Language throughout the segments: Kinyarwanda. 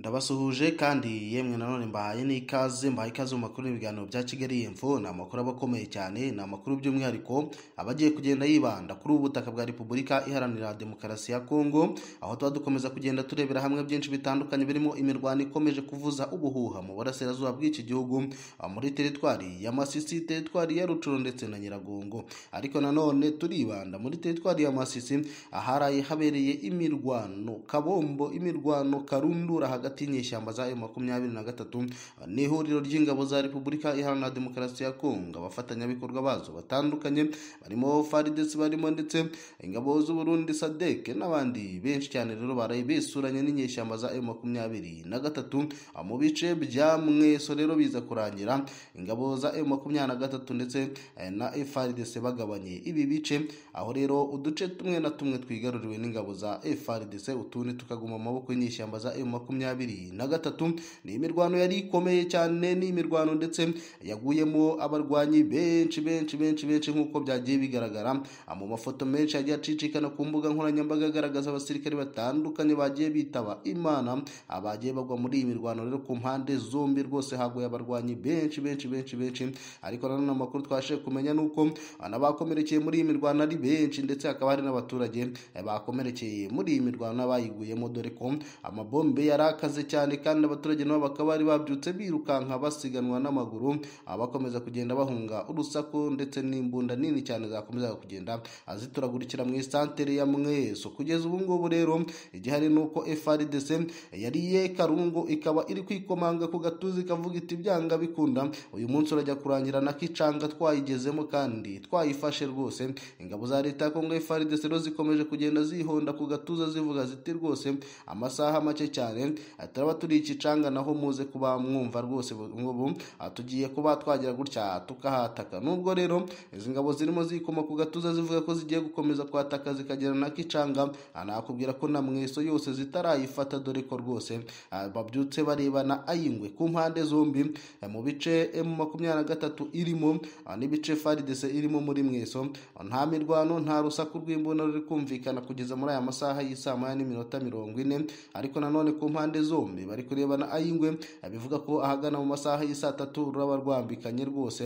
ndabasuhuje kandi yemwe nanone mbahaye n'ikaze mbahaye ikaze mu makuru n'ibiganiro bya kigali info ni amakuru aba akomeye cyane ni amakuru by'umwihariko aba agiye kugenda yibanda kuri ubu butaka bwa repubulika iharanira demokarasi ya kongo aho tuba dukomeza kugenda turebera hamwe byinshi bitandukanye birimo imirwano ikomeje kuvuza ubuhuha mu burasirazuba bw'iki gihugu muri teritwari ya masisi teritwari ya rucuro ndetse na nyiragongo ariko nanone turibanda muri teritwari ya masisi aharaye habereye imirwano kabombo imirwano karundura hagati hagati y'inyeshyamba za makumyabiri na gatatu n'ihuriro ry'ingabo za repubulika iharanira demokarasi ya kongo abafatanyabikorwa bazo batandukanye barimo faridesi barimo ndetse ingabo z'uburundi sadeke n'abandi benshi cyane rero baraye besuranye n'inyeshyamba za makumyabiri na gatatu mu bice bya mweso rero biza kurangira ingabo za makumyabiri na gatatu ndetse eh, na FARDC bagabanye ibi bice aho rero uduce tumwe na tumwe twigaruriwe n'ingabo za FARDC utundi tukaguma mu maboko y'inyeshyamba za M makumyabiri makumyabiri na gatatu ni imirwano yari ikomeye cyane ni imirwano ndetse yaguyemo abarwanyi benshi benshi benshi benshi nk'uko byagiye bigaragara mu mafoto menshi yagiye acicikana ku mbuga nkoranyambaga agaragaza abasirikare batandukanye bagiye bitaba imana abagiye bagwa muri iyi mirwano rero ku mpande zombi rwose haguye abarwanyi benshi benshi benshi benshi ariko nanone amakuru twashe kumenya ni uko n'abakomerekeye muri iyi mirwano ari benshi ndetse hakaba hari n'abaturage bakomerekeye muri iyi mirwano n'abayiguyemo dore ko amabombe yari yarakaze cyane kandi abaturage nabo bakaba bari babyutse birukanka basiganwa n'amaguru abakomeza kugenda bahunga urusaku ndetse n'imbunda nini cyane zakomezaga kugenda azituragurikira mu isantere ya mweso kugeza ubu ngubu rero igihari ni uko FRDC yari ye karungu ikaba iri kwikomanga ku gatuzi ikavuga iti byanga bikunda uyu munsi urajya kurangira na kicanga twayigezemo kandi twayifashe rwose ingabo za leta ya Kongo FRDC rero zikomeje kugenda zihonda ku gatuza zivuga ziti rwose amasaha make cyane turaba turi ikicanga naho muze kuba mwumva rwose ubu ah, tugiye kuba twagira gutya ah, tukahataka nubwo rero izi ngabo zirimo zikoma ku gatuza zivuga ko zigiye gukomeza kwataka zikagera na kicanga anakubwira ah, ko na mweso yose zitarayifata dore ko rwose babyutse barebana ayingwe ku mpande zombi eh, mu bice emu eh, makumyabiri na gatatu irimo n'ibice faridese irimo muri mweso nta mirwano nta rusaku rw'imbona ruri kumvikana kugeza muri aya masaha y'isaa moya n'iminota mirongo ine ariko nanone ku mpande impande zombi bari kurebana ay'ingwe abivuga ko ahagana mu masaha y'isaa tatu ruraba rwambikanye rwose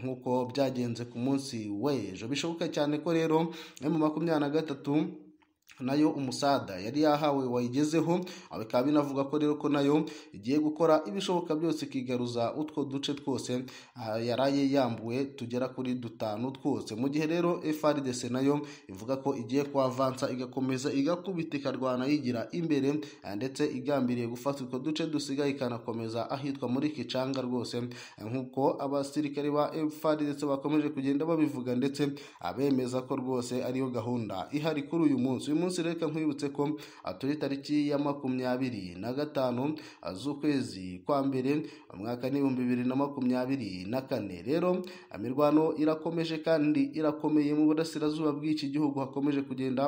nk'uko byagenze ku munsi w'ejo bishoboka cyane ko rero mu makumyabiri na gatatu nayo umusada yari yahawe wayigezeho bikaba binavuga ko rero ko nayo igiye gukora ibishoboka byose ikigaruza utwo duce twose ah, yaraye yambuwe tugera kuri dutanu twose mu gihe rero frdc nayo ivuga ko igiye kwavansa igakomeza igakubita ikarwana yigira imbere ah, ndetse igambiriye gufata utwo duce dusigaye ikanakomeza ahitwa muri kicanga rwose ah, nk'uko abasirikare ba frdc bakomeje kugenda babivuga ndetse abemeza ko rwose ariyo gahunda ihari kuri uyu munsi uyu munsi munsi reka nkwibutse ko aturi tariki ya makumyabiri na gatanu z'ukwezi kwa mbere umwaka n'ibihumbi bibiri na makumyabiri na kane rero imirwano irakomeje kandi irakomeye mu burasirazuba bw'iki gihugu hakomeje kugenda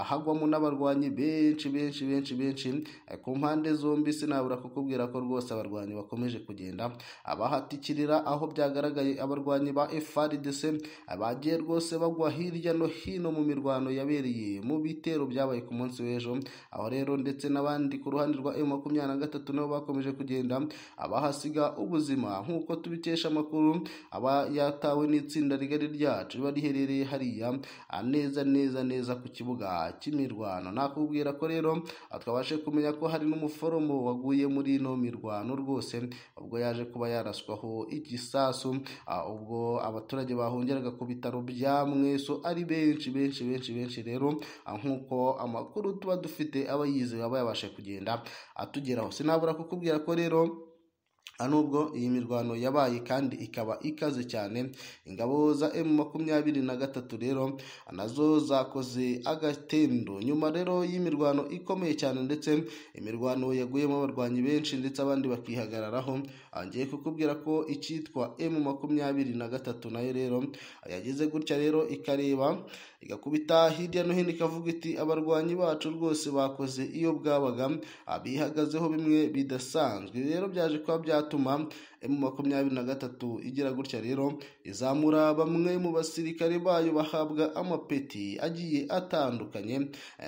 ahagwamo n'abarwanyi benshi benshi benshi benshi eh, ku mpande zombi sinabura kukubwira ko rwose abarwanyi bakomeje kugenda abahatikirira aho byagaragaye abarwanyi ba FARDC eh, bagiye rwose bagwa hirya no hino mu mirwano yabereye mu bitero byabaye ku munsi w'ejo aho rero ndetse n'abandi ku ruhande rwa emu makumyabiri na gatatu nabo bakomeje kugenda abahasiga ubuzima nk'uko tubikesha amakuru aba yatawe n'itsinda rigari ryacu riba riherereye hariya neza neza neza ku kibuga cy'imirwano nakubwira ko rero twabashe kumenya ko hari n'umuforomo waguye muri ino mirwano rwose ubwo yaje kuba yaraswaho igisasu ubwo abaturage bahungeraga ku bitaro bya mweso ari benshi benshi benshi benshi rero nk'uko kuko amakuru tuba dufite aba yizewe aba yabasha kugenda atugeraho sinabura kukubwira ko rero nubwo iyi mirwano yabaye kandi ikaba ikaze cyane ingabo za emu makumyabiri na gatatu rero nazo zakoze agatendo nyuma rero y'imirwano ikomeye cyane ndetse imirwano yaguyemo abarwanyi benshi ndetse abandi bakihagararaho ngiye kukubwira ko icyitwa emu makumyabiri na gatatu nayo rero yagize gutya rero ikareba igakubita hirya no hino ikavuga iti abarwanyi bacu rwose bakoze iyo bwabaga abihagazeho bimwe bidasanzwe rero byaje kuba byatuma emu makumyabiri na gatatu igira gutya rero izamura bamwe mu basirikare bayo bahabwa amapeti agiye atandukanye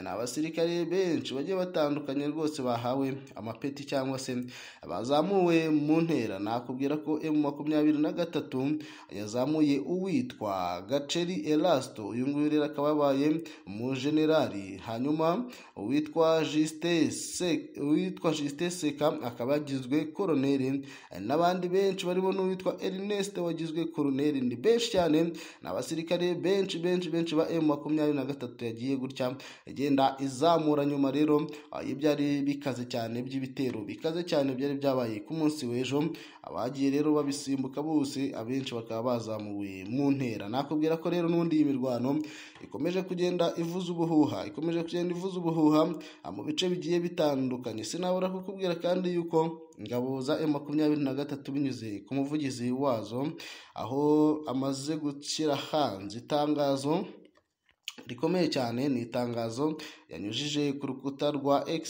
ni abasirikare benshi bagiye batandukanye rwose bahawe amapeti cyangwa se bazamuwe mu ntera nakubwira ko emu makumyabiri na gatatu yazamuye uwitwa gaceri elasito uyu nguyu rero akaba yabaye mu generali hanyuma uwitwa jisite seka akaba yagizwe koroneri n'abandi abandi benshi barimo n'uwitwa Ernest wagizwe koroneri ni benshi cyane ni abasirikare benshi benshi benshi ba emu makumyabiri na gatatu yagiye gutya agenda izamura nyuma rero ibyari bikaze cyane by'ibitero bikaze cyane byari byabaye ku munsi w'ejo abagiye rero babisimbuka bose abenshi bakaba bazamuwe mu ntera nakubwira ko rero n'ubundi iyi mirwano ikomeje kugenda ivuza ubuhuha ikomeje kugenda ivuza ubuhuha ah, mu bice bigiye bitandukanye sinabura kukubwira kandi yuko ingabo za makumyabiri na gatatu binyuze ku muvugizi wazo aho amaze gushyira hanze itangazo rikomeye cyane ni itangazo yanyujije ku rukuta rwa X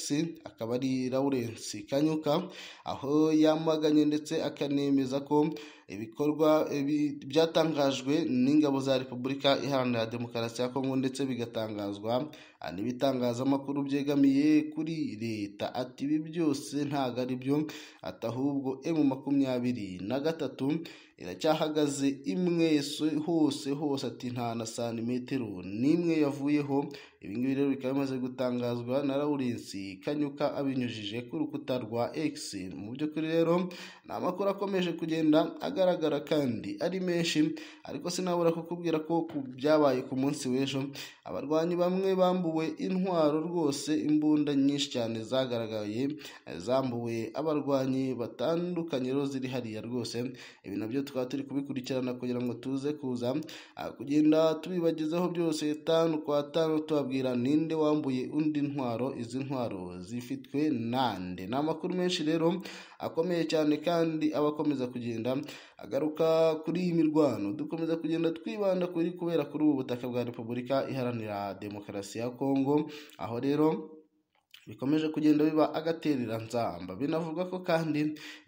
akaba ari Lawrence Kanyuka aho yamaganye ndetse akanemeza ko ibikorwa byatangajwe n'ingabo za repubulika iharanira demokarasi ya kongo ndetse bigatangazwa n'ibitangazamakuru byegamiye kuri leta ati ibi byose ntabwo ari byo ati ahubwo emu makumyabiri na gatatu iracyahagaze imwe hose hose ati nta na santimetero n'imwe yavuyeho ibi ngibi rero bikaba bimaze gutangazwa na lawurence kanyuka abinyujije ku rukuta rwa x mu by'ukuri rero ni amakuru akomeje kugenda agaragara kandi ari menshi ariko sinabura kukubwira ko byabaye ku munsi w'ejo abarwanyi bamwe bambuye zambuwe intwaro rwose imbunda nyinshi cyane zagaragaye zambuwe abarwanyi batandukanye rero ziri hariya rwose ibi nabyo tukaba turi kubikurikirana kugira ngo tuze kuza ah, kugenda tubibagezaho byose tanu kwa tanu tubabwira ninde wambuye undi ntwaro izi ntwaro zifitwe nande ni amakuru menshi rero akomeye cyane kandi aba akomeza kugenda agaruka kuri iyi mirwano dukomeza kugenda twibanda kuri kubera kuri ubu butaka bwa repubulika iharanira demokarasi ya kongo aho rero bikomeje kugenda biba agatereranzamba binavugwa ko kandi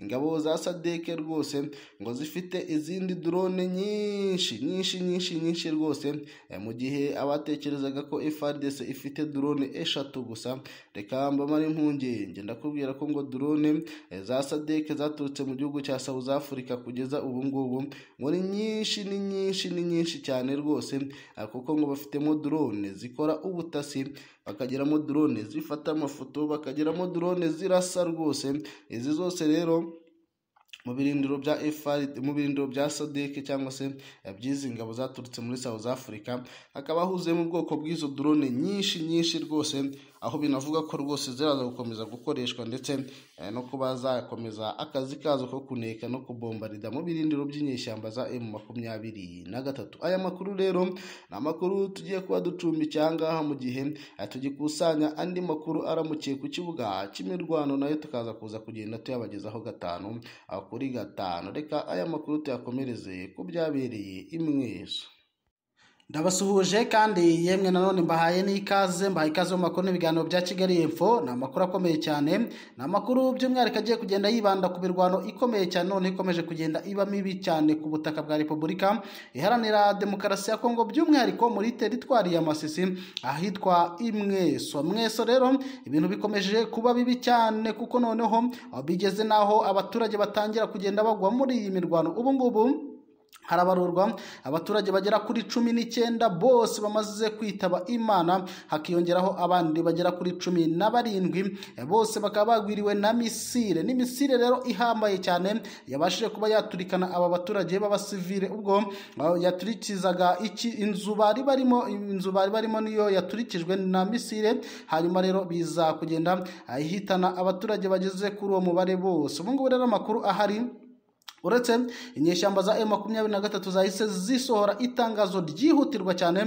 ingabo za sadeke rwose ngo zifite izindi drone nyinshi nyinshi nyinshi nyinshi rwose eh, mu gihe abatekerezaga ko FARDC ifite drone eshatu gusa reka mbamare impungenge ndakubwira ko ngo drone eh, za sadek zaturutse mu gihugu cya South Africa kugeza ubu ngubu ngo ni nyinshi ni nyinshi ni nyinshi cyane rwose eh, kuko ngo bafitemo drone zikora ubutasi bakageramo drone zifata amafoto bakageramo drone zirasa rwose izi zose rero mu birindiro bya FR mu birindiro bya SADC cyangwa se by'izi ngabo zaturutse muri South Africa hakaba huzuyemo ubwoko bw'izo drone nyinshi nyinshi rwose aho binavuga ko rwose ziraza gukomeza gukoreshwa ndetse eh, no kuba zakomeza akazi kazo ko kuneka no kubombarida mu birindiro by'inyeshyamba za emu makumyabiri na gatatu aya makuru rero ni amakuru tugiye kuba ducumbikiye ahangaha mu gihe eh, tugikusanya andi makuru aramukiye ku kibuga cy'imirwano nayo tukaza kuza kugenda tuyabagezaho gatanu ah, kuri gatanu reka aya makuru tuyakomereze ku byabereye imwezo ndabasuhuje kandi yemwe nanone mbahaye n'ikaze mbahaye ikaze mu makuru n'ibiganiro bya kigali info ni amakuru akomeye cyane ni amakuru by'umwihariko agiye kugenda yibanda ku mirwano ikomeye cyane none ikomeje kugenda iba mibi cyane ku butaka bwa repubulika iharanira demokarasi ya kongo by'umwihariko muri teritwari ya masisi ahitwa imweso mweso rero ibintu bikomeje kuba bibi cyane kuko noneho bigeze n'aho abaturage batangira kugenda bagwa muri iyi mirwano ubu ngubu harabarurwa abaturage bagera kuri cumi n'icyenda bose bamaze kwitaba imana hakiyongeraho abandi bagera kuri cumi na barindwi eh, bose bakaba bagwiriwe na misire ni rero ihambaye cyane yabashije kuba yaturikana aba baturage b'abasivire ubwo eh, yaturikizaga iki inzu bari barimo inzu bari barimo niyo yaturikijwe na misire hanyuma rero biza kugenda ihitana abaturage bageze kuri uwo mubare bose ubu ngubu rero amakuru ahari uretse inyeshyamba za e makumyabiri na gatatu zahise zisohora itangazo ryihutirwa cyane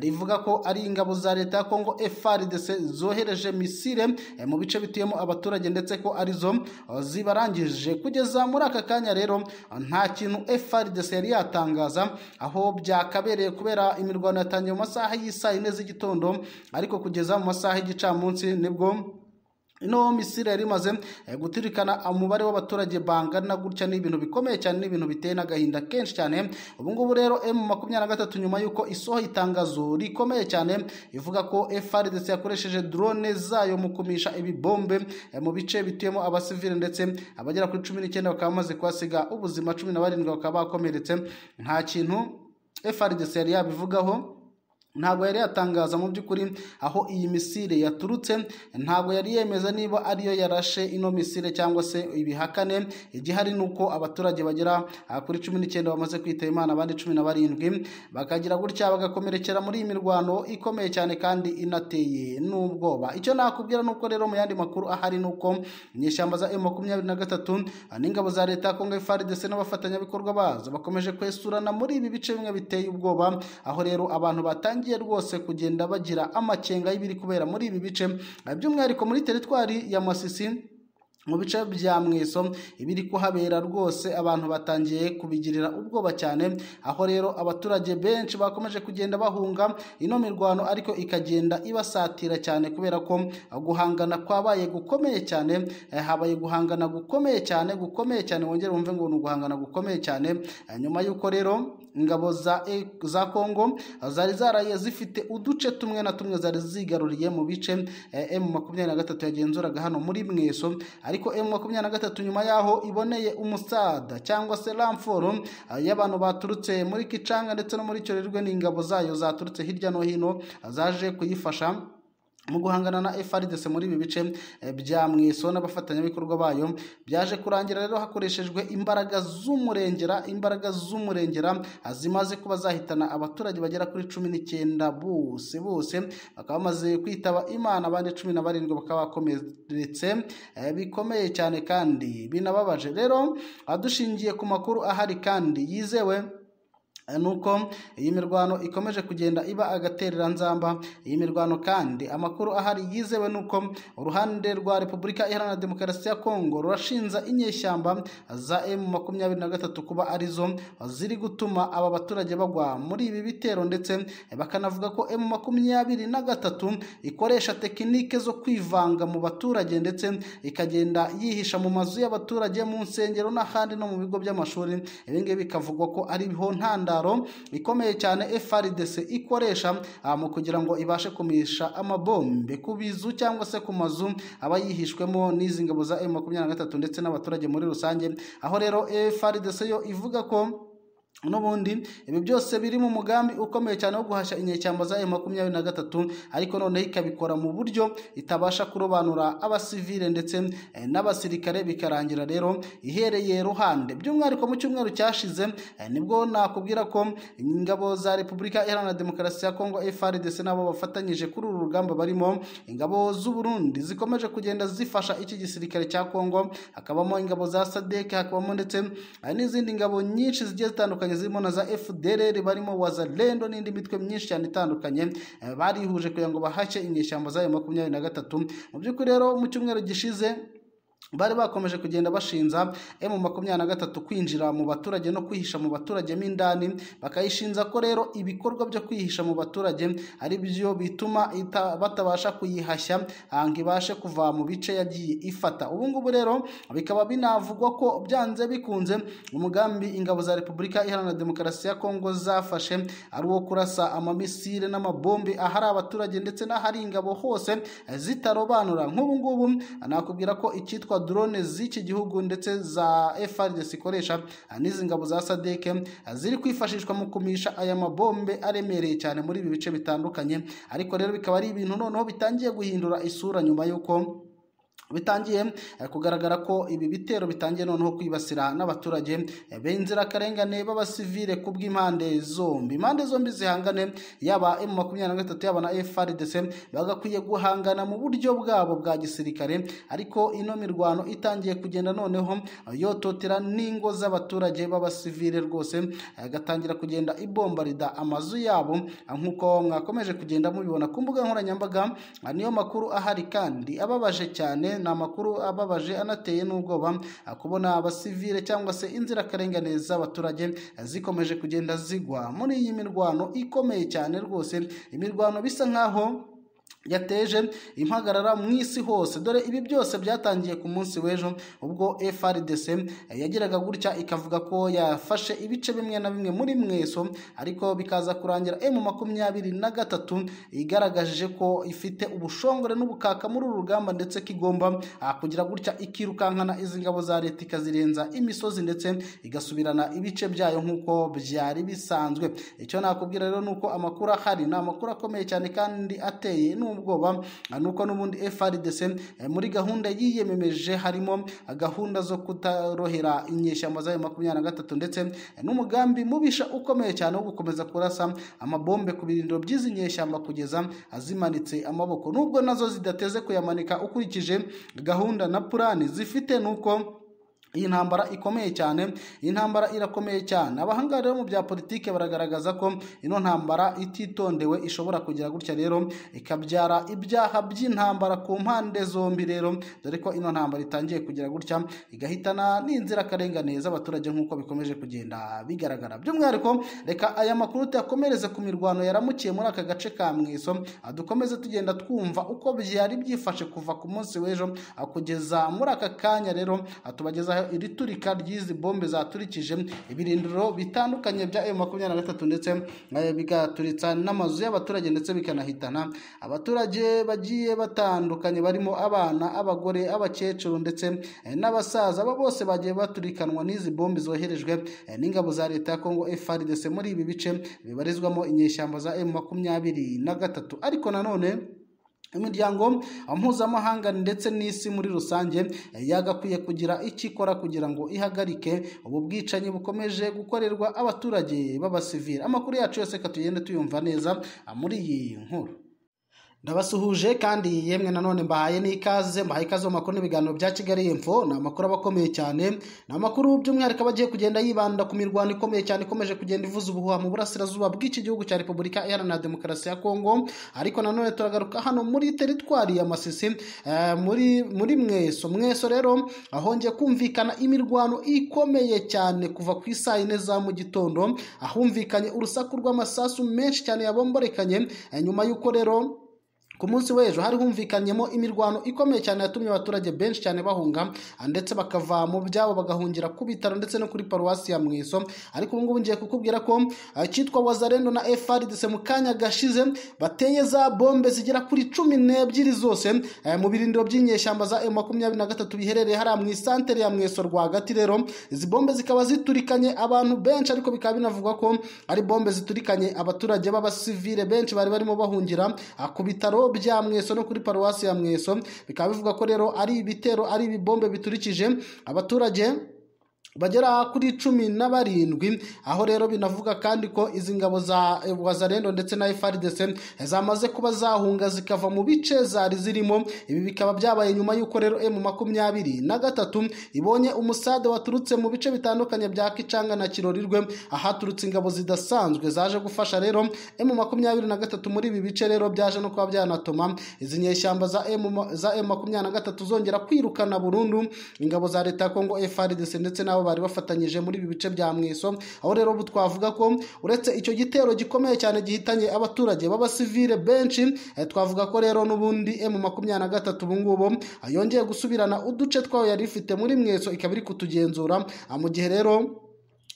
rivuga ko ari ingabo za leta ya Kongo FARDC zohereje misile eh, mu bice bituyemo abaturage ndetse ko arizo oh, zibarangije kugeza muri aka kanya rero nta kintu FARDC yari yatangaza aho byakabereye kubera imirwano yatangiye mu masaha y'isaa yine z'igitondo ariko kugeza mu masaha y'igicamunsi nibwo ino misiri yari imaze eh, guturikana umubare w'abaturage bangana gutya ni ibintu bikomeye cyane n'ibintu biteye n'agahinda kenshi cyane ubu rero emu eh, makumyabiri na gatatu nyuma y'uko isohoye itangazo rikomeye cyane ivuga ko efaridesi yakoresheje drone zayo mu kumisha ibibombe eh, mu bice bituyemo abasivili ndetse abagera kuri cumi n'icyenda bakaba bamaze kuhasiga ubuzima cumi na barindwi bakaba bakomeretse nta kintu efaridesi yari yabivugaho ntabwo yari yatangaza mu by'ukuri aho iyi misile yaturutse ntabwo yari yemeza niba ariyo yarashe ino misile cyangwa se ibihakane igihari ni uko abaturage bagera kuri cumi n'icyenda bamaze kwitaba imana abandi cumi na barindwi bakagira gutya bagakomerekera muri iyi mirwano ikomeye cyane kandi inateye n'ubwoba icyo nakubwira ni uko rero mu yandi makuru ahari ni uko inyeshyamba za emu makumyabiri na gatatu n'ingabo za leta ya kongo efaridese n'abafatanyabikorwa bazo bakomeje kwesurana muri ibi bice bimwe biteye ubwoba aho rero abantu batangiye bagiye rwose kugenda bagira amakenga y'ibiri kubera muri ibi bice by'umwihariko muri teritwari ya masisi mu bice bya mweso ibiri kuhabera rwose abantu batangiye kubigirira ubwoba cyane aho rero abaturage benshi bakomeje kugenda bahunga ino mirwano ariko ikagenda ibasatira cyane kubera ko guhangana kwabaye gukomeye cyane eh, habaye guhangana gukomeye cyane gukomeye cyane wongere wumve ngo ni uguhangana gukomeye cyane eh, nyuma y'uko rero ingabo za, e, za Kongo zari zaraye zifite uduce tumwe na tumwe zari zigaruriye mu bice M makumyabiri na gatatu yagenzuraga hano muri mweso ariko ariko emu makumyabiri na gatatu nyuma y'aho iboneye umusada cyangwa se ramforo eh, y'abantu baturutse muri kicanga ndetse no muri cyorerwe n'ingabo zayo zaturutse hirya no hino eh, zaje kuyifasha mu guhangana na FRDC muri ibi bice eh, bya mwiso n'abafatanyabikorwa bayo byaje kurangira rero hakoreshejwe imbaraga z'umurengera imbaraga z'umurengera zimaze kuba zahitana abaturage bagera kuri cumi n'icyenda bose bose bakaba bamaze kwitaba imana abandi cumi na barindwi bakaba bakomeretse eh, bikomeye cyane kandi binababaje rero adushingiye ku makuru ahari kandi yizewe nuko iyi mirwano ikomeje kugenda iba agatereranzamba iyi mirwano kandi amakuru ahari yizewe nuko uruhande rwa repubulika iharanira demokarasi ya kongo rurashinza inyeshyamba za emu makumyabiri na gatatu kuba arizo ziri gutuma aba baturage bagwa muri ibi bitero ndetse bakanavuga ko emu makumyabiri na gatatu ikoresha tekinike zo kwivanga mu baturage ndetse ikagenda yihisha mu mazu y'abaturage mu nsengero n'ahandi no mu bigo by'amashuri ibi bikavugwa ko ariho ibiho ntandaro cyaro ikomeye cyane FRDC ikoresha ah, mu kugira ngo ibashe kumisha amabombe ku bizu cyangwa se ku mazu aba yihishwemo n'izi ngabo za M makumyabiri na gatatu ndetse n'abaturage muri rusange aho rero FRDC yo ivuga ko n'ubundi ibi byose biri mu mugambi ukomeye cyane wo guhashya inyeshyamba za makumyabiri na gatatu ariko noneho ikabikora mu buryo itabasha kurobanura abasivile ndetse eh, n'abasirikare bikarangira rero ihereye ruhande by'umwihariko mu cyumweru cyashize eh, nibwo nakubwira ko ingabo za repubulika iharanira demokarasi ya kongo FARDC nabo bafatanyije kuri uru rugamba barimo ingabo z'uburundi zikomeje kugenda zifasha iki gisirikare cya kongo hakabamo ingabo za sadek hakabamo ndetse eh, n'izindi ngabo nyinshi zigiye zitandukanye zitandukanye zirimo na za fdr barimo wazalendo n'indi mitwe myinshi cyane itandukanye eh, barihuje kugira ngo bahashye inyeshyamba zayo makumyabiri na gatatu mu by'ukuri rero mu cyumweru gishize bari bakomeje kugenda bashinza emu makumyabiri na gatatu kwinjira mu baturage no kwihisha mu baturage mo indani bakayishinza ko rero ibikorwa byo kwihisha mu baturage ari byo bituma batabasha kuyihashya hanga ibashe kuva mu bice yagiye ifata ubu ngubu rero bikaba binavugwa ko byanze bikunze umugambi ingabo za repubulika iharanira demokarasi ya kongo zafashe ari uwo kurasa amamisire n'amabombe ahari abaturage ndetse n'ahari ingabo hose zitarobanura nk'ubu ngubu nakubwira ko icyitwa drone z'iki gihugu ndetse za FARDC ikoresha n'izi ngabo za SADC ziri kwifashishwa mu kumisha aya mabombe aremereye cyane muri ibi bice bitandukanye ariko rero bikaba ari ibintu noneho bitangiye guhindura isura nyuma y'uko bitangiye eh, kugaragara ko ibi bitero bitangiye noneho kwibasira n'abaturage eh, b'inzirakarengane b'abasivile ku bw'impande zombi impande zombi zihangane yaba emu makumyabiri na gatatu yaba na FRDC bagakwiye guhangana mu buryo bwabo bwa gisirikare ariko ino mirwano itangiye kugenda noneho yototera n'ingo z'abaturage babasivire rwose agatangira eh, kugenda ibombarida amazu yabo nk'uko mwakomeje kugenda mubibona ku mbuga nkoranyambaga niyo makuru ahari kandi ababaje cyane ni amakuru ababaje anateye n'ubwoba kubona abasivire cyangwa se inzirakarengane z'abaturage zikomeje kugenda zigwa muri iyi mirwano ikomeye cyane rwose imirwano bisa nk'aho yateje impagarara mu isi hose dore ibi byose byatangiye ku munsi w'ejo ubwo FRDC yageraga gutya ikavuga ko yafashe ibice bimwe na bimwe muri mweso ariko bikaza kurangira M makumyabiri na gatatu igaragaje ko ifite ubushongore n'ubukaka muri uru rugamba ndetse ko igomba ah, kugira gutya ikirukankana izi ngabo za leta ikazirenza imisozi ndetse igasubirana ibice byayo nk'uko byari bisanzwe icyo nakubwira rero ni uko amakuru ahari ni amakuru akomeye cyane kandi ateye ubwoba ah, ni uko n'ubundi frdc eh, muri gahunda yiyememeje harimo ah, gahunda zo kutarohera inyeshyamba zayo makumyabiri na gatatu ndetse eh, n'umugambi mubisha ukomeye cyane wo gukomeza kurasa amabombe ku birindiro by'izi nyeshyamba kugeza ah, zimanitse amaboko nubwo nazo zidateze kuyamanika ukurikije gahunda na purani zifite nuko iyi ntambara ikomeye cyane iyi ntambara irakomeye cyane abahanga rero mu bya politiki baragaragaza ko ino ntambara ititondewe ishobora kugira gutya rero ikabyara ibyaha by'intambara ku mpande zombi rero dore ko ino ntambara itangiye kugira gutya igahitana n'inzirakarengane z'abaturage nk'uko bikomeje kugenda bigaragara by'umwihariko reka aya makuru tuyakomereze ku mirwano yaramukiye muri aka gace ka mwiso dukomeze tugenda twumva uko byari byifashe kuva ku munsi w'ejo kugeza muri aka kanya rero tubagezaho iri turika ry'izi bombe zaturikije ibirindiro bitandukanye bya na gatatu ndetse eh, bigaturitsa n'amazu y'abaturage ndetse bikanahitana abaturage bagiye batandukanye barimo abana abagore abakecuru ndetse eh, n'abasaza abo bose bagiye baturikanwa n'izi bombe zoherejwe eh, n'ingabo za leta ya Kongo FARDC muri ibi bice bibarizwamo inyeshyamba za m gatatu ariko nanone imiryango mpuzamahanga ndetse n'isi muri rusange eh, yagakwiye kugira icyo ikora kugira ngo ihagarike ubu bwicanyi bukomeje gukorerwa abaturage b'abasivili amakuru yacu yose ka tuyumva neza ah, muri iyi nkuru ndabasuhuje kandi yemwe nanone mbahaye n'ikaze mbahaye ikaze mu makuru n'ibiganiro bya kigali info ni amakuru aba akomeye cyane ni amakuru by'umwihariko aba agiye kugenda yibanda ku mirwano ikomeye cyane ikomeje kugenda ivuza ubuhuha mu burasirazuba bw'iki gihugu cya repubulika iharanira demokarasi ya kongo ariko nanone turagaruka hano muri teritwari ya masisi eh, muri muri mweso mweso rero ahongeye kumvikana imirwano ikomeye cyane kuva ku isaa yine za mu gitondo ahumvikanye urusaku rw'amasasu menshi cyane yabomborekanye eh, nyuma y'uko rero ku munsi w'ejo hari humvikanyemo imirwano ikomeye cyane yatumye abaturage benshi cyane bahunga ndetse bakava mu byabo bagahungira ku bitaro ndetse no kuri paruwasi ya mwiso ariko ubu ngubu ngiye kukubwira ko eh, cyitwa wazarendo na efrdc mu kanya gashize bateye za bombe zigera kuri cumi n'ebyiri zose eh, mu birindiro by'inyeshyamba za emu makumyabiri na gatatu biherereye hariya mu isantere ya mweso rwagati rero izi bombe zikaba ziturikanye abantu benshi ariko bikaba binavugwa ko ari bombe ziturikanye abaturage b'abasivile benshi bari barimo bahungira eh, ku bitaro bitaro bya mweso no kuri paruwasi ya mweso bikaba bivuga ko rero ari ibitero ari ibibombe biturikije abaturage bagera kuri cumi na barindwi aho rero binavuga kandi ko izi ngabo za wazarendo ndetse na FARDC zamaze kuba zahunga zikava mu bice zari zirimo ibi bikaba byabaye nyuma y'uko rero M makumyabiri na gatatu ibonye umusade waturutse mu bice bitandukanye bya Kicanga na Kirorirwe ahaturutse ingabo zidasanzwe zaje gufasha rero M makumyabiri na gatatu muri ibi bice rero byaje no kuba byanatuma izi nyeshyamba za M za M makumyabiri na gatatu zongera kwirukana burundu ingabo za leta ya Kongo FARDC ndetse n'abo bari bafatanyije muri ibi bice bya mweso aho rero ubu twavuga ko uretse icyo gitero gikomeye cyane gihitanye abaturage b'abasivile benshi eh, twavuga ko rero n'ubundi emu makumyabiri na gatatu ubu ah, yongeye gusubirana uduce twayo yari ifite muri mweso ikaba iri kutugenzura ah, mu gihe rero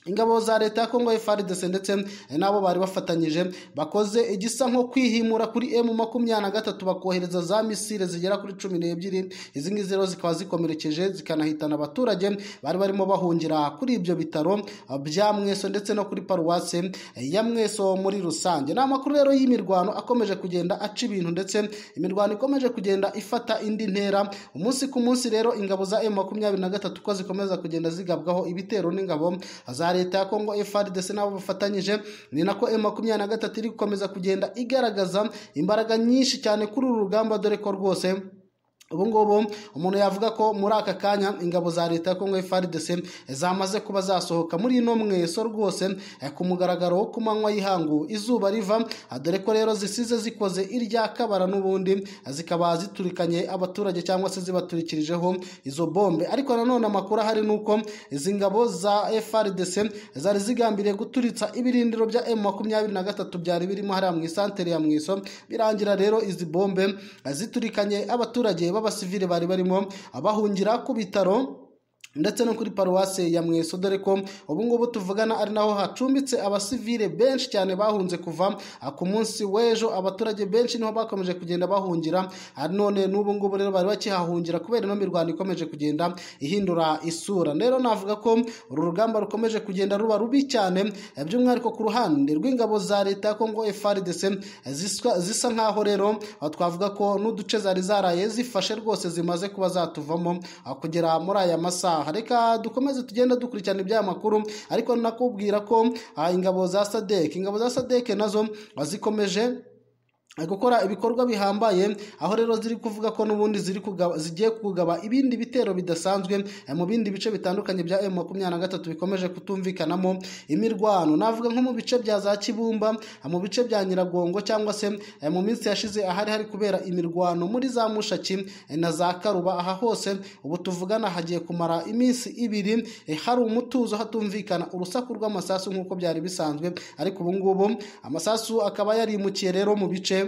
ingabo za leta ya kongo frdc ndetse n'abo bari bafatanyije bakoze igisa nko kwihimura kuri emu makumyabiri na gatatu bakohereza za misile zigera kuri cumi n'ebyiri izi ngizi rero zikaba zikomerekeje zikanahitana abaturage bari barimo bahungira kuri ibyo bitaro bya mweso ndetse no kuri paruwase ya mweso muri rusange ni amakuru rero y'imirwano akomeje kugenda aca ibintu ndetse imirwano ikomeje kugenda ifata indi ntera umunsi ku munsi rero ingabo za emu makumyabiri na gatatu ko zikomeza kugenda zigabwaho ibitero n'ingabo za leta ya kongo efari ndetse n'abo bafatanyije ni nako emu makumyabiri na gatatu iri gukomeza kugenda igaragaza imbaraga nyinshi cyane kuri uru rugamba dore ko rwose ubu ngubu umuntu yavuga ko muri aka kanya ingabo za leta ya kongo frdc zamaze kuba zasohoka muri ino mweso rwose eh, ku mugaragaro wo ku manywa y'ihangu izuba riva ah, dore ko rero zisize zikoze irya kabara n'ubundi eh, zikaba ziturikanye abaturage cyangwa se zibaturikirijeho izo bombe ariko nanone amakuru ahari ni uko izi ngabo za frdc zari zigambiriye guturitsa ibirindiro bya M makumyabiri na gatatu byari birimo hariya mu isantere ya mwiso birangira rero izi bombe eh, ziturikanye abaturage baba b'abasivili bari barimo bahungira ku bitaro ndetse no kuri paruwasi ya mweso dore ko ubu tuvugana ari naho hacumbitse abasivile benshi cyane bahunze kuva ah, ku munsi w'ejo abaturage benshi niho bakomeje kugenda bahungira ah, none n'ubu ngubu rero bari bakihahungira kubera ino mirwano ikomeje kugenda ihindura isura rero navuga ko uru rugamba rukomeje kugenda ruba rubi cyane eh, by'umwihariko ku ruhande rw'ingabo za leta ya kongo efaridese eh, zisa nk'aho rero ah, twavuga ko n'uduce zari zaraye zifashe rwose zimaze kuba zatuvamo kugera muri aya masaha reka dukomeze tugenda dukurikirana iby'aya makuru ariko nakubwira ko ah, ingabo za sadeke ingabo za sadeke nazo zikomeje gukora ibikorwa bihambaye aho rero ziri kuvuga ko n'ubundi ziri zigiye kugaba ibindi bitero bidasanzwe eh, mu bindi bice bitandukanye bya emu makumyabiri na gatatu bikomeje kutumvikanamo imirwano navuga nko mu bice bya za kibumba eh, mu bice bya nyiragongo cyangwa se eh, mu minsi yashize ahari hari kubera imirwano muri za mushaki na za karuba aha hose ubu tuvugana hagiye kumara iminsi ibiri hari umutuzo hatumvikana urusaku rw'amasasu nk'uko byari bisanzwe ariko ubu ngubu amasasu akaba yarimukiye rero mu bice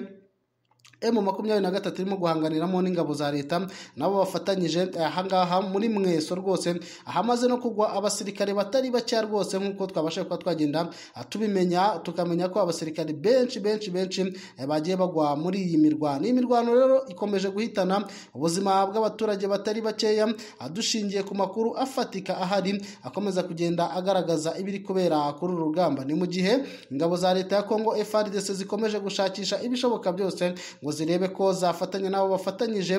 emu makumyabiri na gatatu irimo guhanganiramo n'ingabo za leta nabo bafatanyije eh, ahangaha muri mweso rwose ahamaze no kugwa abasirikare batari bake rwose nk'uko twabasha kuba twagenda ah, tubimenya tukamenya ko abasirikare benshi benshi benshi eh, bagiye bagwa muri iyi mirwano iyi mirwano rero ikomeje guhitana ubuzima bw'abaturage batari bakeya adushingiye ah, ku makuru afatika ahari akomeza kugenda agaragaza ibiri kubera kuri uru rugamba ni mu gihe ingabo za leta ya kongo frdc zikomeje gushakisha ibishoboka byose ngo zirebe ko zafatanya n'abo bafatanyije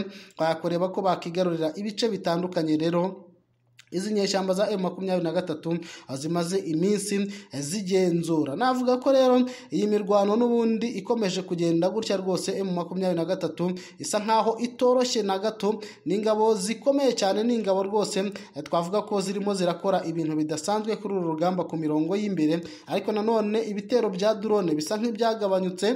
kureba ko bakigarurira ibice bitandukanye rero izi nyeshyamba za emu makumyabiri na gatatu zimaze iminsi zigenzura navuga ko rero iyi mirwano n'ubundi ikomeje kugenda gutya rwose emu makumyabiri na gatatu isa nkaho itoroshye na gato ni ingabo zikomeye cyane ni ingabo rwose twavuga ko zirimo zirakora ibintu bidasanzwe kuri uru rugamba ku mirongo y'imbere ariko nanone ibitero bya drone bisa nk'ibyagabanyutse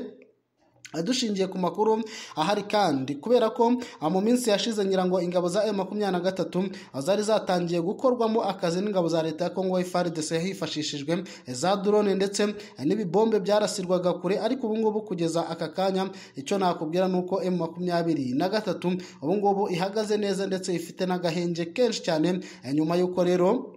dushingiye ku makuru ahari kandi kubera ko ah, mu minsi yashize nyirango ingabo za na gatatu ah, zari zatangiye gukorwamo akazi n'ingabo za leta ya Congo FARDC hifashishijwe eh, za drone ndetse eh, n'ibibombe byarasirwaga kure ariko ubu ngubu kugeza aka kanya icyo nakubwira uko M23 ubu ngubu ihagaze neza ndetse ifite n'agahenge kenshi cyane eh, nyuma y'uko rero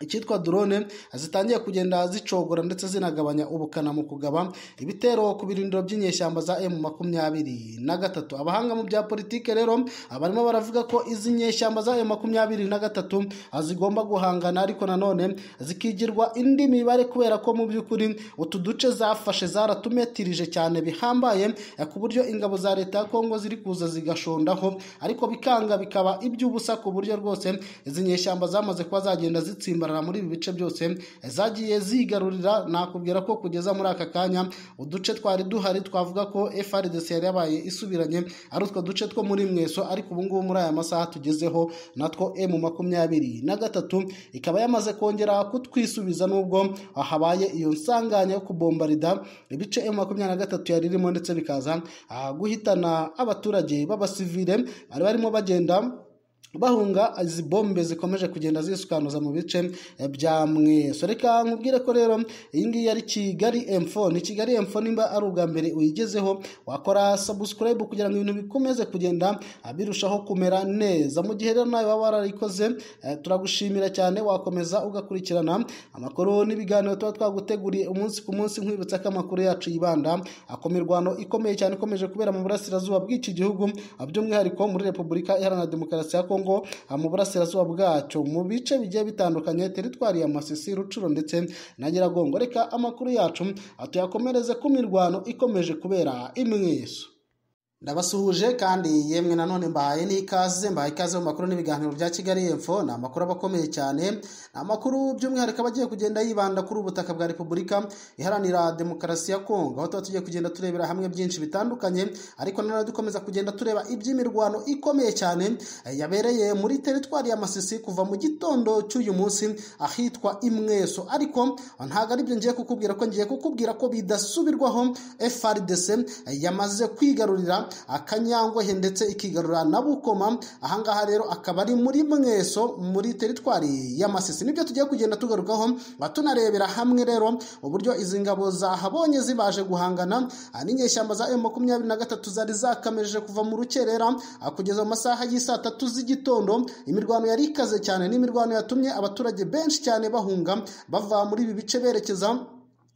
icyitwa drone zitangiye kugenda zicogora ndetse zinagabanya ubukana mu kugaba ibitero ku birindiro by'inyeshyamba za emu makumyabiri na gatatu abahanga mu bya politiki rero barimo baravuga ko izi nyeshyamba za emu makumyabiri na gatatu zigomba guhangana ariko nanone zikigirwa indi mibare kubera ko mu by'ukuri utu duce zafashe zaratumetirije cyane bihambaye ku buryo ingabo za leta ya kongo ziri kuza zigashondaho ariko bikanga bikaba iby'ubusa ku buryo rwose izi nyeshyamba zamaze kuba zagenda zitsimbara zihagarara muri ibi bice byose zagiye zigarurira nakubwira ko kugeza muri aka kanya uduce twari duhari twavuga ko FRDC yari yabaye isubiranye ari utwo duce two muri mweso ariko ubu ngubu muri aya masaha tugezeho natwo M makumyabiri na gatatu ikaba yamaze kongera kutwisubiza nubwo habaye iyo nsanganya yo kubombarida ibice M makumyabiri na gatatu yari irimo ndetse bikaza ah, guhitana abaturage b'abasivile bari barimo bagenda bahunga izi bombe zikomeje kugenda zisukanuza mu bice eh, bya mweso reka nkubwire ko rero iyi ngiyi ari kigali emfo ni kigali emfo nimba ari ubwa mbere uyigezeho wakora sabusikarayibu kugira ngo ibintu bikomeze kugenda eh, birushaho kumera neza mu gihe rero nawe waba wararikoze eh, turagushimira cyane wakomeza ugakurikirana amakuru n'ibiganiro tuba twaguteguriye umunsi ku munsi nkwibutsa ko amakuru yacu yibanda akomirwano ikomeye cyane ikomeje kubera mu burasirazuba bw'iki gihugu by'umwihariko muri repubulika iharanira demokarasi ya kongo Congo mu burasirazuba bwacu mu bice bigiye bitandukanye teritwari ya Masisi Rucuro ndetse na Nyiragongo reka amakuru yacu atuyakomereze ku mirwano ikomeje kubera imwe ndabasuhuje kandi yemwe nanone mbahaye n'ikaze mbahaye ikaze mu makuru n'ibiganiro bya kigali y'epfo ni amakuru aba akomeye cyane ni amakuru by'umwihariko aba agiye kugenda yibanda kuri ubutaka bwa repubulika iharanira demokarasi ya kongo aho tuba tugiye kugenda turebera hamwe byinshi bitandukanye ariko nanone dukomeza kugenda tureba iby'imirwano ikomeye cyane eh, yabereye muri teritwari ya masisi kuva mu gitondo cy'uyu munsi ahitwa imweso ariko eh, ntabwo aribyo ngiye kukubwira ko ngiye kukubwira ko bidasubirwaho frdc eh, yamaze kwigarurira akanyangwehe ndetse ikigarura na bukoma ahangaha rero akaba ari muri mweso muri teritwari y'amasisi nibyo tugiye kugenda tugarukaho tunarebera hamwe rero uburyo izi ngabo zahabonye zibaje guhangana n'inyeshyamba za emu makumyabiri na gatatu zari zakameje kuva mu rukerera kugeza mu masaha y'isaa tatu z'igitondo imirwano yari ikaze cyane n'imirwano yatumye abaturage benshi cyane bahunga bava muri ibi bice berekeza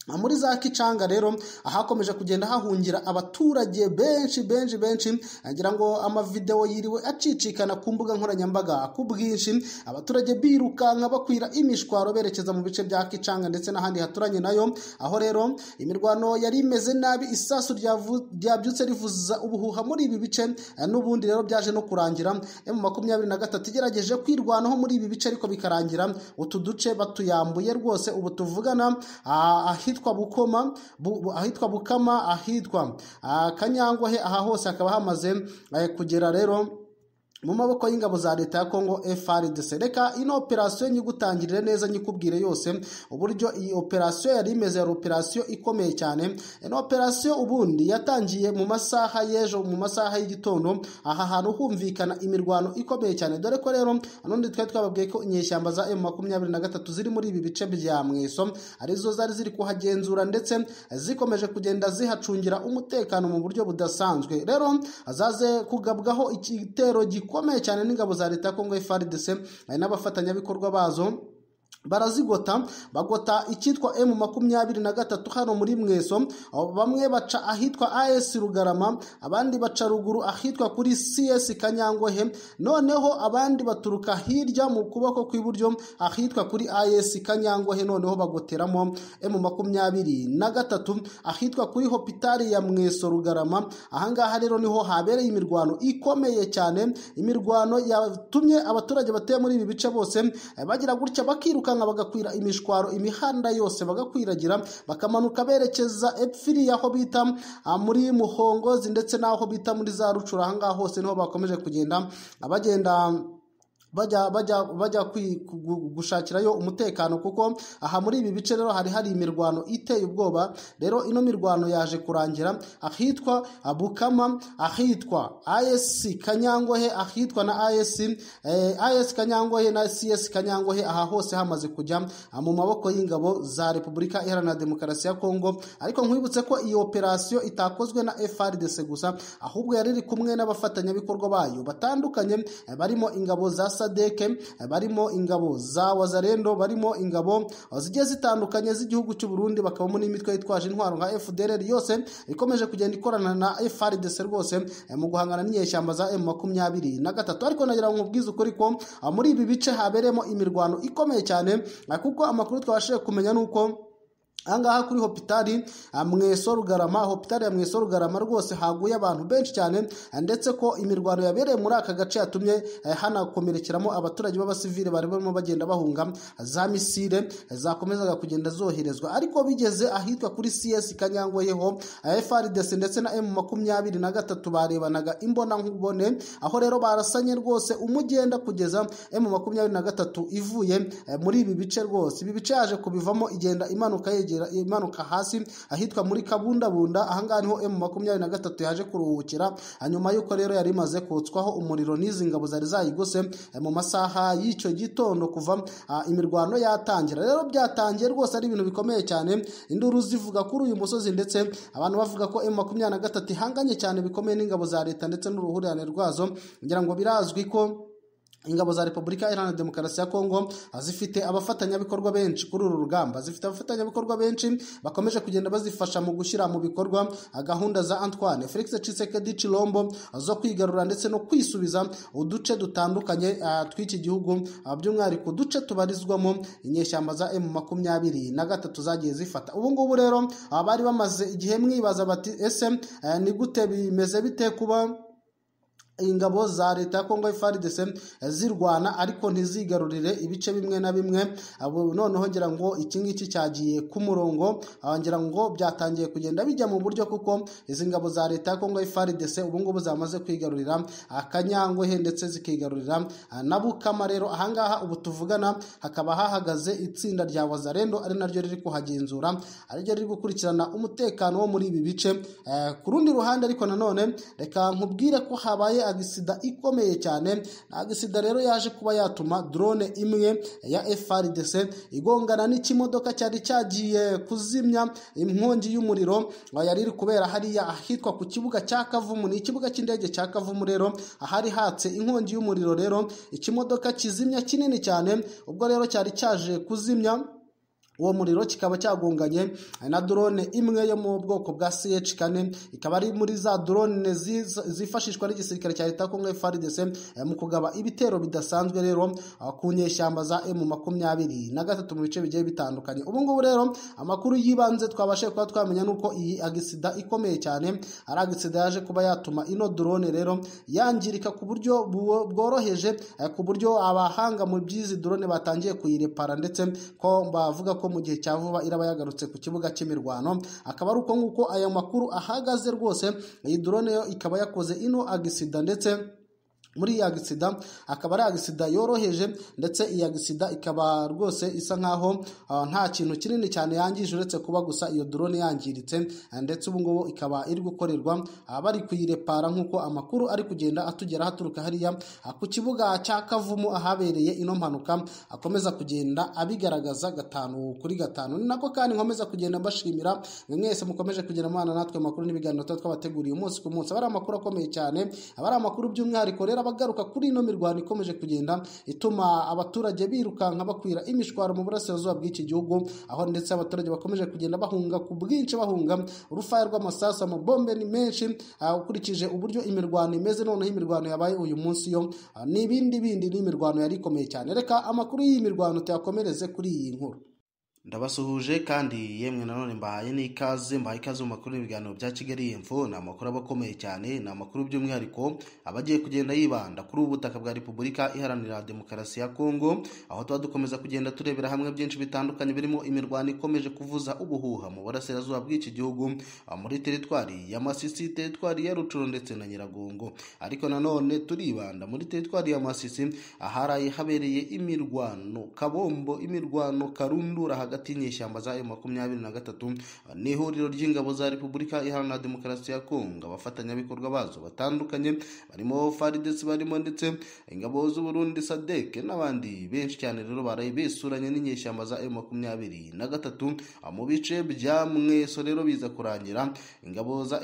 Ah, muri za kicanga rero ahakomeje kugenda hahungira abaturage benshi benshi benshi agira eh, ngo amavidewo yiriwe acicikana ku mbuga nkoranyambaga ku bwinshi abaturage birukanka bakwira imishwaro berekeza mu bice bya kicanga ndetse n'ahandi haturanye nayo aho rero imirwano yari imeze nabi isasu ryabyutse rivuza ubuhuha muri ibi bice eh, n'ubundi rero byaje no kurangira emu makumyabiri na gatatu igerageje kwirwanaho muri ibi bice ariko bikarangira utu duce batuyambuye rwose ubu tuvugana ahiri ah, ahitwa bukoma ahitwa bukama ahitwa akanyangwa ah, he aha hose hakaba hamaze eh, kugera rero mu maboko y'ingabo za leta ya Kongo FARDC reka ino operasiyo nyigutangirire neza nyikubwire yose uburyo iyi operasiyo yari imeze yari operasiyo ikomeye cyane ino operasiyo ubundi yatangiye mu masaha y'ejo mu masaha y'igitondo aha hantu humvikana imirwano ikomeye cyane dore ko rero anundi twari twababwiye ko inyeshyamba za M makumyabiri na gatatu ziri muri ibi bice bya mweso arizo zari ziri kuhagenzura ndetse zikomeje kugenda zihacungira umutekano mu buryo budasanzwe rero azaze kugabwaho igitero gikuru ikomeye cyane n'ingabo za leta ya Kongo FARDC n'abafatanyabikorwa bazo barazigota bagota icyitwa emu makumyabiri na gatatu hano muri mweso bamwe baca ahitwa as rugarama abandi baca ruguru ahitwa kuri cs kanyangwehe noneho abandi baturuka hirya mu kuboko kw'iburyo ahitwa kuri as kanyangwehe noneho bagoteramo emu makumyabiri na gatatu ahitwa kuri hopitari ya mweso rugarama ahangaha rero niho habereye imirwano ikomeye cyane imirwano yatumye abaturage batuye muri ibi bice bose bagira gutya bakiruka birukanka bagakwira imishwaro imihanda yose bagakwiragira bakamanuka berekeza epfiri aho bita ah, muri muhongozi ndetse n'aho bita muri za rucura ahangaha hose niho bakomeje kugenda abagenda bajya bajya bajya gushakirayo umutekano kuko aha muri ibi bice rero hari hari imirwano iteye ubwoba rero ino mirwano yaje kurangira ahitwa bukama ahitwa ayesi Kanyangohe ahitwa na ayesi eh, ayesi Kanyangohe na siyesi Kanyangohe aha hose hamaze kujya mu maboko y'ingabo za repubulika iharanira demokarasi ya kongo ariko nkwibutse ko iyi operasiyo itakozwe na frdc gusa ahubwo yari iri kumwe n'abafatanyabikorwa bayo batandukanye barimo ingabo za sadeke barimo ingabo za wazarendo barimo ingabo zigiye zitandukanye z'igihugu cy'u Burundi bakabamo n'imitwe yitwaje intwaro nka FDLR yose ikomeje kugenda ikorana na FARDC rwose eh, mu guhangana n'inyeshyamba za m makumyabiri na gatatu ariko nagira ngo mubwize ukuri ko eh, muri ibi bice habereyemo imirwano ikomeye cyane eh, kuko amakuru twabashije kumenya nuko ahangaha kuri hopitali ah, mweso rugarama hopitali ya mweso rwose haguye abantu benshi cyane ah, ndetse ko imirwano yabereye muri aka gace yatumye eh, hanakomerekeramo abaturage b'abasivile bari barimo bagenda bahunga ah, za misile eh, zakomezaga kugenda zoherezwa ariko bigeze ahitwa kuri CS Kanyangwa yeho ndetse na M makumyabiri na gatatu barebanaga imbona nkubone aho rero barasanye rwose umugenda kugeza M makumyabiri na gatatu ivuye eh, muri ibi bice rwose ibi bice yaje kubivamo igenda imanuka yegera yegera imanuka hasi ahitwa muri kabundabunda ahangaha niho emu makumyabiri na gatatu yaje kuruhukira hanyuma yuko rero yari imaze kotswaho umuriro n'izi ngabo zari zayigose eh, mu masaha y'icyo gitondo kuva ah, imirwano yatangira rero byatangiye rwose ari ibintu bikomeye cyane induru zivuga kuri uyu musozi ndetse abantu bavuga ko emu makumyabiri na gatatu ihanganye cyane bikomeye n'ingabo za leta ndetse n'uruhurirane rwazo kugira ngo birazwi ko ingabo za repubulika iharanira demokarasi ya kongo zifite abafatanyabikorwa benshi kuri uru rugamba zifite abafatanyabikorwa benshi bakomeje kugenda bazifasha mu gushyira mu bikorwa gahunda za antoine felix cisekedi cirombo zo kwigarura ndetse no kwisubiza uduce dutandukanye ah, tw'iki gihugu ah, by'umwihariko uduce tubarizwamo inyeshyamba za emu makumyabiri na gatatu zagiye zifata ubu ngubu rero ah, bari bamaze igihe mwibaza bati ese eh, ni gute bimeze bite kuba ingabo za leta ya Kongo FARDC zirwana ariko ntizigarurire ibice bimwe na bimwe noneho ngira ngo iki ngiki cyagiye ku murongo ngira ngo byatangiye kugenda bijya mu buryo kuko izi ngabo za leta ya Kongo FARDC ubu ngubu zamaze kwigarurira akanyangwehe ndetse zikigarurira na Bukama rero ahangaha ubu tuvugana hakaba hahagaze itsinda rya Wazarendo ari naryo riri kuhagenzura ariryo riri gukurikirana umutekano wo muri ibi bice eh, ku rundi ruhande ariko nanone reka nkubwire ko habaye agisida ikomeye cyane ni agisida rero yaje kuba yatuma drone imwe ya FRDC igongana n'ikimodoka cyari cyagiye kuzimya inkongi y'umuriro yari iri kubera hariya ahitwa ku kibuga cya Kavumu ni ikibuga cy'indege cya Kavumu rero ahari hatse inkongi y'umuriro rero ikimodoka kizimya kinini cyane ubwo rero cyari cyaje kuzimya uwo muriro kikaba cyagunganye na drone imwe yo mu bwoko bwa CH kane ikaba ari muri za drone zifashishwa n'igisirikare cya leta Congo FARDC eh, mu kugaba ibitero bidasanzwe rero ah, ku nyeshyamba za M makumyabiri na gatatu mu bice bigiye bitandukanye ubu ngubu rero amakuru y'ibanze twabashe kuba twamenya nuko iyi agisida ikomeye cyane ari agisida yaje kuba yatuma ino drone rero yangirika ku buryo bworoheje eh, ku buryo abahanga mu by'izi drone batangiye kuyirepara ndetse ko bavuga ko ko mu gihe cya vuba iraba yagarutse ku kibuga cy'imirwano akaba ari uko nk'uko aya makuru ahagaze rwose iyi drone yo ikaba yakoze ino agisida ndetse muri iyi agisida akaba ari agisida yoroheje ndetse iyi agisida ikaba rwose isa nkaho ah, nta kintu kinini cyane yangije uretse kuba gusa iyo drone yangiritse eh, ndetse ubu ngubu ikaba iri gukorerwa ah, bari kuyirepara nk'uko amakuru ari kugenda atugera haturuka hariya ah, ku kibuga cya kavumu ahabereye ino mpanuka akomeza kugenda abigaragaza gatanu kuri gatanu ni nako kandi nkomeza kugenda mbashimira mwese mukomeje kugenda mubana natwe amakuru n'ibiganiro tuba twabateguriye umunsi ku munsi aba ari amakuru akomeye cyane aba ari amakuru by'umwihariko rero abagaruka kuri ino mirwano ikomeje kugenda ituma abaturage birukanka bakwira imishwaro mu burasirazuba bw'iki gihugu aho ndetse abaturage bakomeje kugenda bahunga ku bwinshi bahunga urufaya rw'amasasu amabombe ni menshi ah, ukurikije uburyo imirwano imeze noneho imirwano yabaye uyu munsi yo ah, n'ibindi bindi n'imirwano yari ikomeye cyane reka amakuru y'iyi mirwano tuyakomereze kuri iyi nkuru ndabasuhuje kandi yemwe nanone mbahaye n'ikaze mbahaye ikaze mu makuru n'ibiganiro bya kigali info ni amakuru aba akomeye cyane ni amakuru by'umwihariko aba agiye kugenda yibanda kuri ubu butaka bwa repubulika iharanira demokarasi ya kongo aho tuba dukomeza kugenda turebera hamwe byinshi bitandukanye birimo imirwano ikomeje kuvuza ubuhuha mu burasirazuba bw'iki gihugu muri teritwari ya masisi teritwari ya rucuro ndetse na nyiragongo ariko nanone turibanda muri teritwari ya masisi aharaye habereye imirwano kabombo imirwano karundura hagati hagati y'inyeshyamba za M23 na gatatu ni ihuriro ry'ingabo za Repubulika Iharanira Demokarasi ya Kongo abafatanyabikorwa bazo batandukanye barimo FARDC barimo ndetse ingabo z'u Burundi SADC n'abandi benshi cyane rero baraye besuranye n'inyeshyamba za M23 na gatatu mu bice bya Mweso rero biza kurangira ingabo za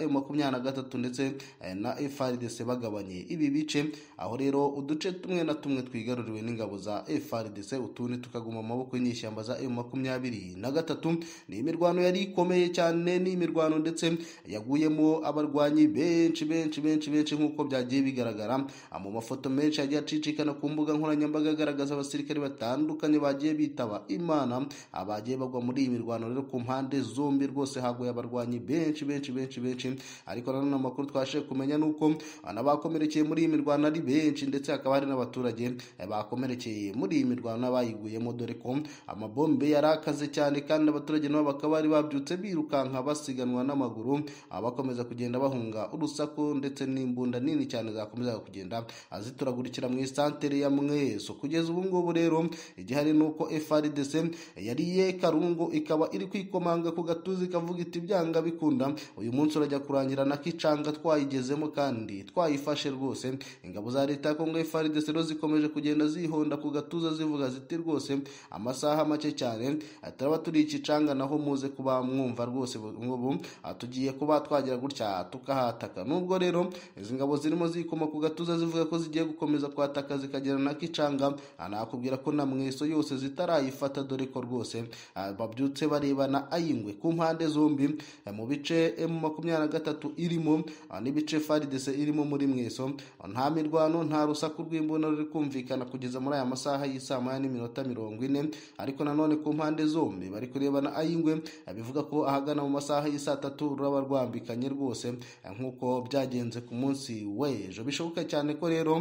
na gatatu ndetse eh, na FARDC bagabanye ibi bice aho rero uduce tumwe na tumwe twigaruriwe n'ingabo za FARDC utundi tukaguma mu maboko y'inyeshyamba za M23 bibiri na gatatu ni imirwano yari ikomeye cyane ni imirwano ndetse yaguyemo abarwanyi benshi benshi benshi benshi nk'uko byagiye bigaragara mu mafoto menshi yagiye acicikana ku mbuga nkoranyambaga agaragaza abasirikare batandukanye bagiye bitaba imana abagiye bagwa muri iyi mirwano rero ku mpande zombi rwose haguye abarwanyi benshi benshi benshi benshi ariko nanone amakuru twashe kumenya ni uko n'abakomerekeye muri iyi mirwano ari benshi ndetse hakaba hari n'abaturage bakomerekeye muri iyi mirwano n'abayiguyemo dore ko amabombe yaraka barakaze cyane kandi abaturage nabo bakaba bari babyutse birukanka basiganwa n'amaguru abakomeza kugenda bahunga urusaku ndetse n'imbunda nini cyane zakomezaga kugenda azituragurikira mu isantere ya mweso kugeza ubu ngubu rero igihari ni uko frdc yariye karungu ikaba iri kwikomanga ku gatuzi ikavuga iti byanga bikunda uyu munsi urajya kurangira na kicanga twayigezemo kandi twayifashe rwose ingabo za leta ya kongo frdc rero zikomeje kugenda zihonda ku gatuza zivuga ziti rwose amasaha make cyane turaba turi ikicanga naho muze kuba mwumva rwose nk'ubu ah, tugiye kuba twagira gutya ah, tukahataka nubwo rero izi ngabo zirimo zikoma ku gatuza zivuga ko zigiye gukomeza kwataka zikagera na kicanga anakubwira ah, ko na mweso yose zitarayifata dore ko rwose babyutse barebana ayingwe ku mpande zombi eh, mu bice emu eh, makumyabiri na gatatu irimo n'ibice faridese irimo muri mweso nta mirwano nta rusaku rw'imbona ruri kumvikana kugeza muri aya masaha y'isaa moya n'iminota mirongo ine ariko nanone ku mpande zombi bari kurebana ay'ingwe abivuga ko ahagana mu masaha y'isaa tatu ruraba rwambikanye rwose nk'uko byagenze ku munsi w'ejo bishoboka cyane ko rero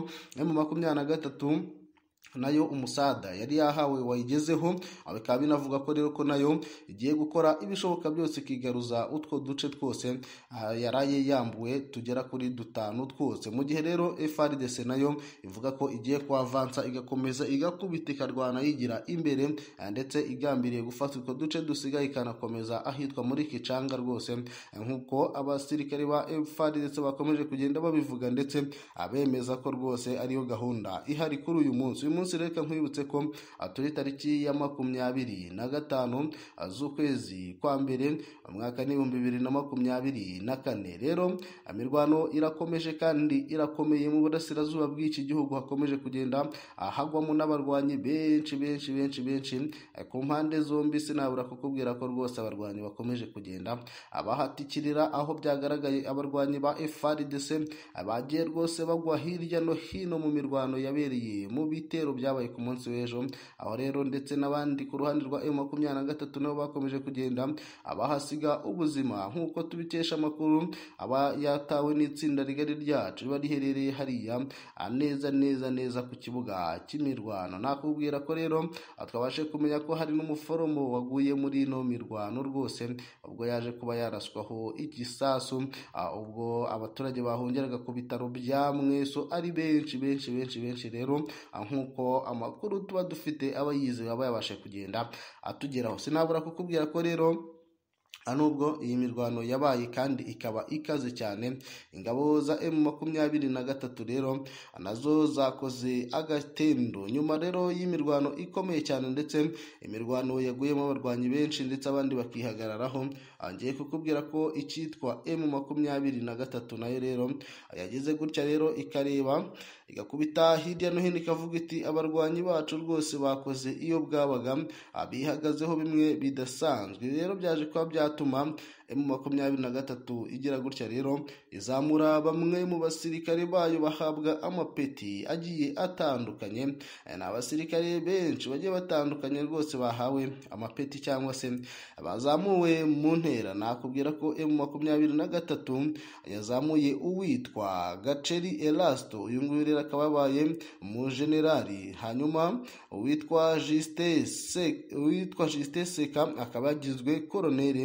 mu makumyabiri na gatatu nayo umusada yari yahawe wayigezeho bikaba binavuga ko rero ko nayo igiye gukora ibishoboka byose ikigaruza utwo duce twose yaraye yambuwe tugera kuri dutanu twose mu gihe rero frdc nayo ivuga ko igiye kwavansa igakomeza igakubita ikarwana yigira imbere ndetse igambiriye gufata utwo duce dusigaye ikanakomeza ahitwa muri kicanga rwose nk'uko abasirikare ba frdc bakomeje kugenda babivuga ndetse abemeza ko rwose ariyo gahunda ihari kuri uyu munsi uyu munsi reka nkwibutse ko atari tariki ya makumyabiri na gatanu z'ukwezi kwa mbere mu mwaka n'ibihumbi bibiri na makumyabiri na kane rero imirwano irakomeje kandi irakomeye mu burasirazuba bw'iki gihugu hakomeje kugenda ahagwamo n'abarwanyi benshi benshi benshi benshi eh, ku mpande zombi sinabura kukubwira ko rwose abarwanyi bakomeje kugenda abahatikirira aho byagaragaye abarwanyi ba FARDC bagiye rwose bagwa hirya no hino mu mirwano yabereye mu bitero ibitero byabaye ku munsi w'ejo aho rero ndetse n'abandi ku ruhande rwa emu makumyabiri na gatatu nabo bakomeje kugenda abahasiga ubuzima nk'uko tubikesha amakuru aba yatawe n'itsinda rigari ryacu riba riherereye hariya neza neza neza ku kibuga cy'imirwano nakubwira ko rero twabashe kumenya ko hari n'umuforomo waguye muri ino mirwano rwose ubwo yaje kuba yaraswaho igisasu ubwo abaturage bahungeraga ku bitaro bya mweso ari benshi benshi benshi benshi rero nk'uko uko amakuru tuba dufite aba yizewe aba yabashe kugenda atugeraho sinabura kukubwira ko rero nubwo iyi mirwano yabaye kandi ikaba ikaze cyane ingabo za emu makumyabiri na gatatu rero nazo zakoze agatendo nyuma rero y'imirwano ikomeye cyane ndetse imirwano yaguyemo abarwanyi benshi ndetse abandi bakihagararaho ngiye kukubwira ko icyitwa emu makumyabiri na gatatu nayo rero yagize gutya rero ikareba igakubita hirya no hino ikavuga iti abarwanyi bacu rwose bakoze iyo bwabaga abihagazeho bimwe bidasanzwe rero byaje kuba byatuma emu makumyabiri na gatatu igira gutya rero izamura bamwe mu basirikare bayo bahabwa amapeti agiye atandukanye ni abasirikare benshi bagiye batandukanye rwose bahawe amapeti cyangwa se bazamuwe mu ntera nakubwira ko emu makumyabiri na gatatu yazamuye uwitwa gaceri elasito uyu nguyu rero akaba yabaye umujenerali hanyuma uwitwa jisite seka akaba yagizwe koroneri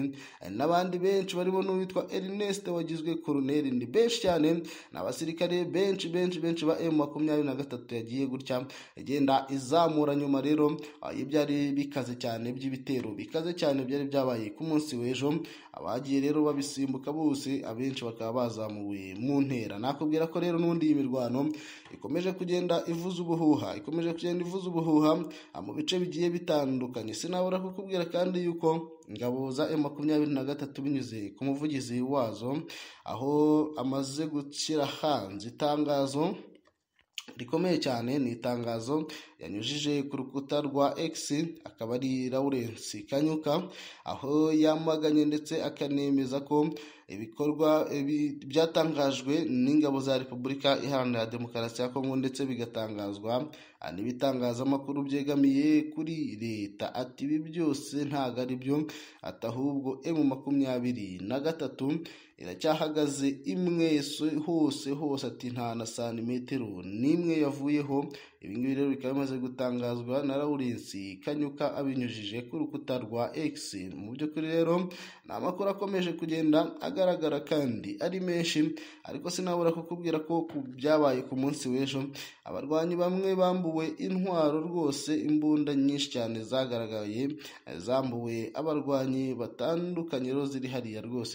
n'abandi benshi barimo n'uwitwa erineste wagizwe koroneri ni benshi cyane ni abasirikare benshi benshi benshi ba emu makumyabiri na gatatu yagiye gutya agenda izamura nyuma rero y'ibyari ah, bikaze cyane by'ibitero bikaze cyane byari byabaye ku munsi w'ejo abagiye rero babisimbuka bose abenshi bakaba bazamuwe mu ntera nakubwira ko rero n'ubundi iyi mirwano ikomeje kugenda ivuza ubuhuha ikomeje kugenda ivuza ubuhuha ah, mu bice bigiye bitandukanye sinabura kukubwira kandi yuko ingabo za emu makumyabiri na gatatu binyuze ku muvugizi wazo aho amaze gushyira hanze itangazo rikomeye cyane ni itangazo yanyujije ku rukuta rwa X akaba ari Lawrence Kanyuka aho yamaganye ndetse akanemeza ko ibikorwa byatangajwe n'ingabo za Repubulika Iharanira Demokarasi ya Kongo ndetse bigatangazwa n'ibitangazamakuru byegamiye kuri leta ati ibi byose ntabwo ari byo atahubwo ahubwo emu makumyabiri na gatatu iracyahagaze imwe hose hose ati nta na santimetero n'imwe yavuyeho Ibi ngibi rero bikaba bimaze gutangazwa na Lawrence Kanyuka abinyujije ku rukuta rwa X mu by'ukuri rero ni amakuru akomeje kugenda agaragara kandi ari menshi ariko sinabura kukubwira ko byabaye ku munsi w'ejo abarwanyi bamwe bambuwe intwaro rwose imbunda nyinshi cyane zagaragaye zambuwe abarwanyi batandukanye rero ziri hariya rwose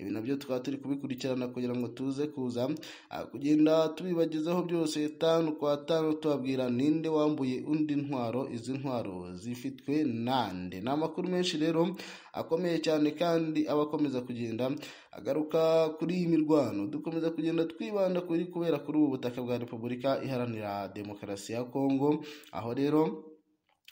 ibi nabyo tukaba turi kubikurikirana kugira ngo tuze kuza ah, kugenda tubibagezaho byose tanu kwa tanu tubabwira bababwira ninde wambuye undi ntwaro izi ntwaro zifitwe nande ni amakuru menshi rero akomeye cyane kandi aba akomeza kugenda agaruka kuri iyi mirwano dukomeza kugenda twibanda kuri kubera kuri ubu butaka bwa repubulika iharanira demokarasi ya kongo aho rero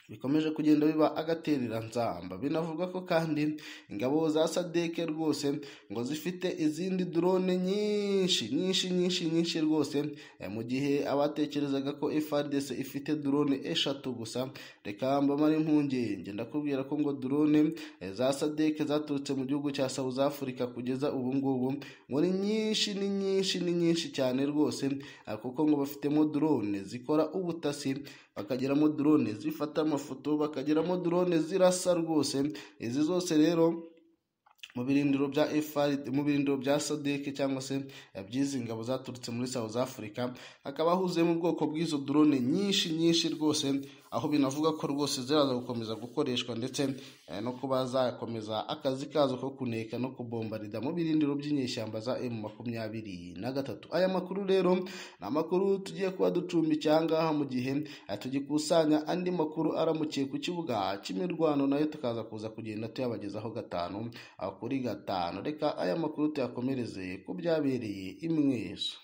bikomeje kugenda biba agatereranzamba binavugwa ko kandi ingabo za sadeke rwose ngo zifite izindi drone nyinshi nyinshi nyinshi nyinshi rwose eh, mu gihe abatekerezaga ko FARDC ifite drone eshatu gusa reka mbamare impungenge ndakubwira ko ngo drone eh, za sadeke zaturutse mu gihugu cya South Africa kugeza ubu ngubu muri nyinshi ni nyinshi ni nyinshi cyane rwose ah, kuko ngo bafitemo drone zikora ubutasi bakagiramo drone zifata amafoto bakagiramo drone zirasa rwose izi zose rero mu birindiro bya FARDC mu birindiro bya SADC cyangwa se by'izi ngabo zaturutse muri South Africa hakaba huzuyemo ubwoko bw'izo drone nyinshi nyinshi rwose aho binavuga ko rwose ziraza gukomeza gukoreshwa ndetse eh, no kuba zakomeza akazi kazo ko kuneka no kubombarida mu birindiro by'inyeshyamba za emu makumyabiri na gatatu aya makuru rero ni amakuru tugiye kuba ducumbitse aha mu gihe eh, tugikusanya andi makuru aramukiye ku kibuga cy'imirwano nayo tukaza kuza kugenda tuyabagezaho gatanu ah, kuri gatanu reka aya makuru tuyakomereze ku byabereye imweso